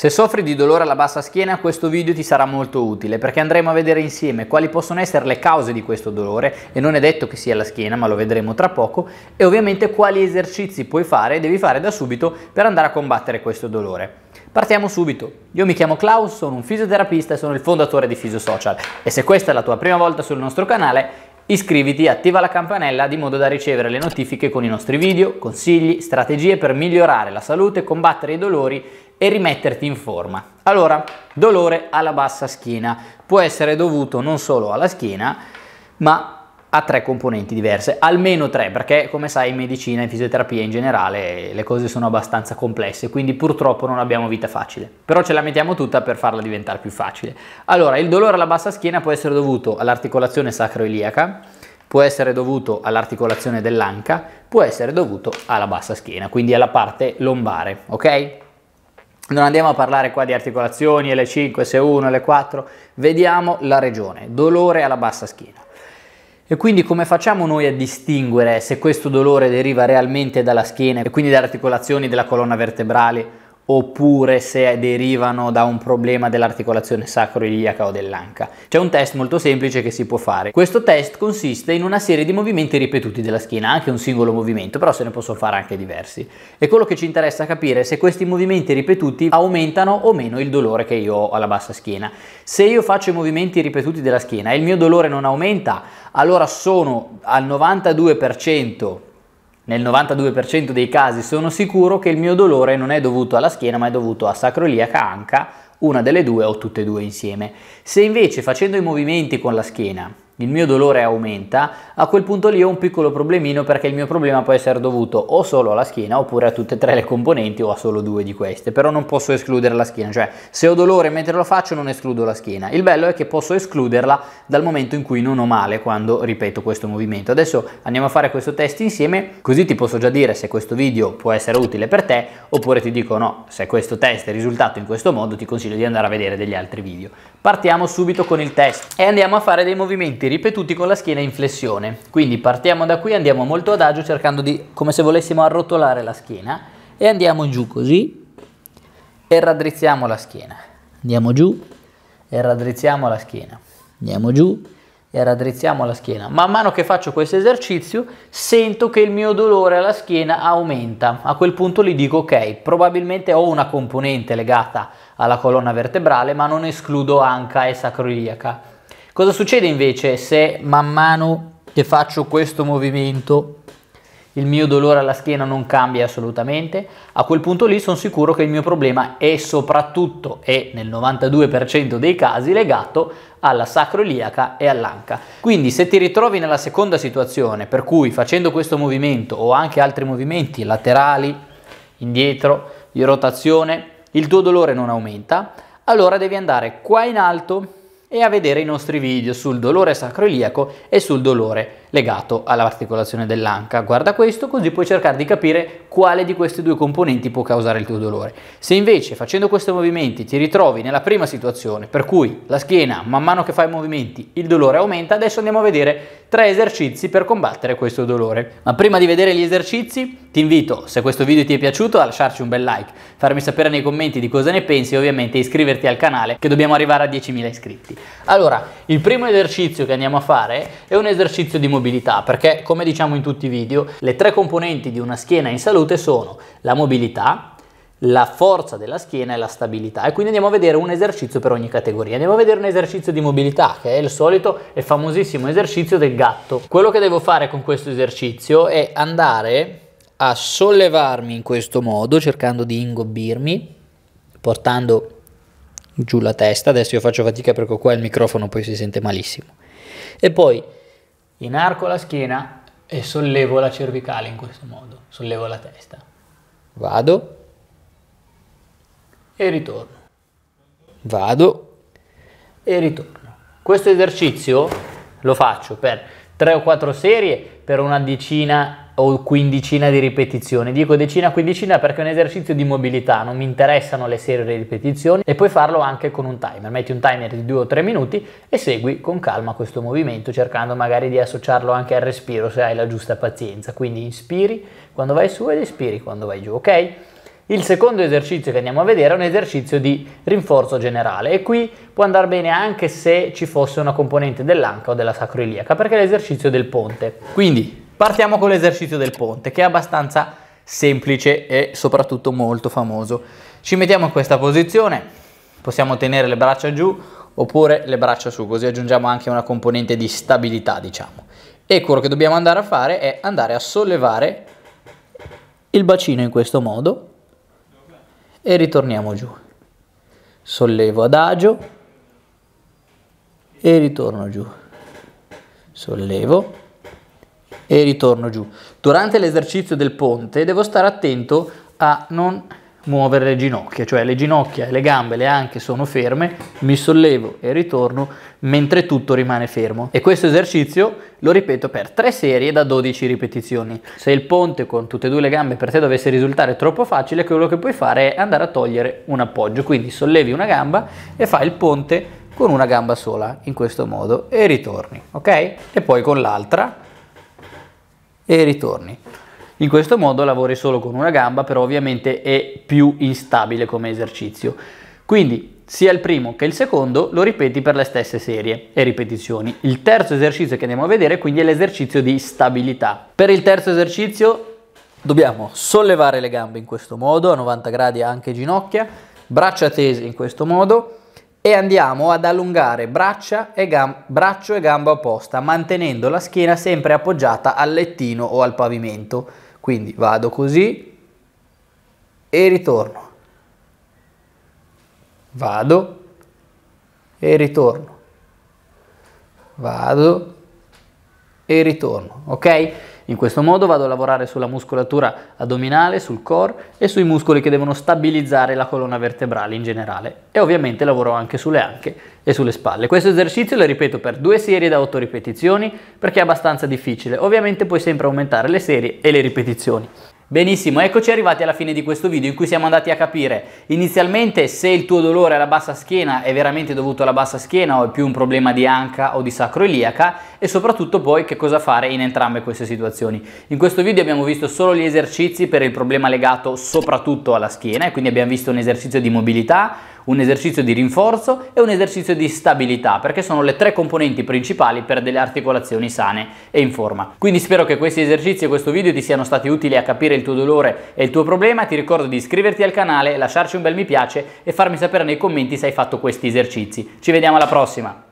Se soffri di dolore alla bassa schiena questo video ti sarà molto utile perché andremo a vedere insieme quali possono essere le cause di questo dolore e non è detto che sia la schiena ma lo vedremo tra poco e ovviamente quali esercizi puoi fare e devi fare da subito per andare a combattere questo dolore. Partiamo subito. Io mi chiamo Klaus, sono un fisioterapista e sono il fondatore di Fisiosocial e se questa è la tua prima volta sul nostro canale Iscriviti e attiva la campanella di modo da ricevere le notifiche con i nostri video, consigli, strategie per migliorare la salute, combattere i dolori e rimetterti in forma. Allora, dolore alla bassa schiena può essere dovuto non solo alla schiena, ma a tre componenti diverse, almeno tre, perché come sai in medicina e fisioterapia in generale le cose sono abbastanza complesse, quindi purtroppo non abbiamo vita facile. Però ce la mettiamo tutta per farla diventare più facile. Allora, il dolore alla bassa schiena può essere dovuto all'articolazione sacroiliaca, può essere dovuto all'articolazione dell'anca, può essere dovuto alla bassa schiena, quindi alla parte lombare, ok? Non andiamo a parlare qua di articolazioni, L5, S1, L4, vediamo la regione, dolore alla bassa schiena. E quindi come facciamo noi a distinguere se questo dolore deriva realmente dalla schiena e quindi dalle articolazioni della colonna vertebrale oppure se derivano da un problema dell'articolazione sacroiliaca o dell'anca. C'è un test molto semplice che si può fare. Questo test consiste in una serie di movimenti ripetuti della schiena, anche un singolo movimento, però se ne possono fare anche diversi. E quello che ci interessa capire è se questi movimenti ripetuti aumentano o meno il dolore che io ho alla bassa schiena. Se io faccio i movimenti ripetuti della schiena e il mio dolore non aumenta, allora sono al 92% nel 92% dei casi sono sicuro che il mio dolore non è dovuto alla schiena ma è dovuto a sacroiliaca anca, una delle due o tutte e due insieme. Se invece facendo i movimenti con la schiena il mio dolore aumenta, a quel punto lì ho un piccolo problemino perché il mio problema può essere dovuto o solo alla schiena oppure a tutte e tre le componenti o a solo due di queste, però non posso escludere la schiena, cioè se ho dolore mentre lo faccio non escludo la schiena, il bello è che posso escluderla dal momento in cui non ho male quando ripeto questo movimento. Adesso andiamo a fare questo test insieme, così ti posso già dire se questo video può essere utile per te oppure ti dico no, se questo test è risultato in questo modo ti consiglio di andare a vedere degli altri video. Partiamo subito con il test e andiamo a fare dei movimenti ripetuti con la schiena in flessione. Quindi partiamo da qui, andiamo molto adagio cercando di, come se volessimo arrotolare la schiena e andiamo giù così e raddrizziamo la schiena. Andiamo giù e raddrizziamo la schiena. Andiamo giù e raddrizziamo la schiena. Man mano che faccio questo esercizio sento che il mio dolore alla schiena aumenta. A quel punto gli dico ok, probabilmente ho una componente legata alla colonna vertebrale ma non escludo anca e sacroiliaca. Cosa succede invece se man mano che faccio questo movimento il mio dolore alla schiena non cambia assolutamente? A quel punto lì sono sicuro che il mio problema è soprattutto e nel 92% dei casi legato alla sacroiliaca e all'anca. Quindi se ti ritrovi nella seconda situazione per cui facendo questo movimento o anche altri movimenti laterali, indietro, di rotazione, il tuo dolore non aumenta, allora devi andare qua in alto e a vedere i nostri video sul dolore sacroiliaco e sul dolore legato all'articolazione dell'anca. Guarda questo, così puoi cercare di capire quale di questi due componenti può causare il tuo dolore. Se invece facendo questi movimenti ti ritrovi nella prima situazione, per cui la schiena, man mano che fai i movimenti, il dolore aumenta, adesso andiamo a vedere tre esercizi per combattere questo dolore. Ma prima di vedere gli esercizi, ti invito, se questo video ti è piaciuto, a lasciarci un bel like, farmi sapere nei commenti di cosa ne pensi e ovviamente iscriverti al canale che dobbiamo arrivare a 10.000 iscritti. Allora, il primo esercizio che andiamo a fare è un esercizio di movimento mobilità perché come diciamo in tutti i video le tre componenti di una schiena in salute sono la mobilità, la forza della schiena e la stabilità e quindi andiamo a vedere un esercizio per ogni categoria andiamo a vedere un esercizio di mobilità che è il solito e famosissimo esercizio del gatto quello che devo fare con questo esercizio è andare a sollevarmi in questo modo cercando di ingobbirmi portando giù la testa adesso io faccio fatica perché qua il microfono poi si sente malissimo e poi inarco la schiena e sollevo la cervicale in questo modo, sollevo la testa. Vado. E ritorno. Vado. E ritorno. Questo esercizio lo faccio per 3 o 4 serie, per una decina o quindicina di ripetizioni. Dico decina, quindicina perché è un esercizio di mobilità, non mi interessano le serie di ripetizioni e puoi farlo anche con un timer. Metti un timer di 2 o 3 minuti e segui con calma questo movimento, cercando magari di associarlo anche al respiro se hai la giusta pazienza. Quindi inspiri quando vai su ed espiri quando vai giù, ok? Il secondo esercizio che andiamo a vedere è un esercizio di rinforzo generale e qui può andare bene anche se ci fosse una componente dell'anca o della sacroiliaca perché è l'esercizio del ponte. Quindi Partiamo con l'esercizio del ponte che è abbastanza semplice e soprattutto molto famoso. Ci mettiamo in questa posizione, possiamo tenere le braccia giù oppure le braccia su, così aggiungiamo anche una componente di stabilità diciamo. E quello che dobbiamo andare a fare è andare a sollevare il bacino in questo modo e ritorniamo giù. Sollevo adagio e ritorno giù. Sollevo e ritorno giù. Durante l'esercizio del ponte devo stare attento a non muovere le ginocchia, cioè le ginocchia e le gambe, le anche sono ferme, mi sollevo e ritorno mentre tutto rimane fermo. E questo esercizio lo ripeto per 3 serie da 12 ripetizioni. Se il ponte con tutte e due le gambe per te dovesse risultare troppo facile, quello che puoi fare è andare a togliere un appoggio, quindi sollevi una gamba e fai il ponte con una gamba sola in questo modo e ritorni, ok? E poi con l'altra e ritorni. In questo modo lavori solo con una gamba, però ovviamente è più instabile come esercizio. Quindi sia il primo che il secondo lo ripeti per le stesse serie e ripetizioni. Il terzo esercizio che andiamo a vedere quindi è l'esercizio di stabilità. Per il terzo esercizio dobbiamo sollevare le gambe in questo modo, a 90 gradi anche ginocchia, braccia tese in questo modo, e andiamo ad allungare braccia e braccio e gamba opposta mantenendo la schiena sempre appoggiata al lettino o al pavimento. Quindi vado così e ritorno. Vado e ritorno. Vado e ritorno, ok? In questo modo vado a lavorare sulla muscolatura addominale, sul core e sui muscoli che devono stabilizzare la colonna vertebrale in generale e ovviamente lavoro anche sulle anche e sulle spalle. Questo esercizio lo ripeto per due serie da 8 ripetizioni perché è abbastanza difficile, ovviamente puoi sempre aumentare le serie e le ripetizioni. Benissimo, eccoci arrivati alla fine di questo video in cui siamo andati a capire inizialmente se il tuo dolore alla bassa schiena è veramente dovuto alla bassa schiena o è più un problema di anca o di sacroiliaca e soprattutto poi che cosa fare in entrambe queste situazioni. In questo video abbiamo visto solo gli esercizi per il problema legato soprattutto alla schiena e quindi abbiamo visto un esercizio di mobilità, un esercizio di rinforzo e un esercizio di stabilità, perché sono le tre componenti principali per delle articolazioni sane e in forma. Quindi spero che questi esercizi e questo video ti siano stati utili a capire il tuo dolore e il tuo problema, ti ricordo di iscriverti al canale, lasciarci un bel mi piace e farmi sapere nei commenti se hai fatto questi esercizi. Ci vediamo alla prossima!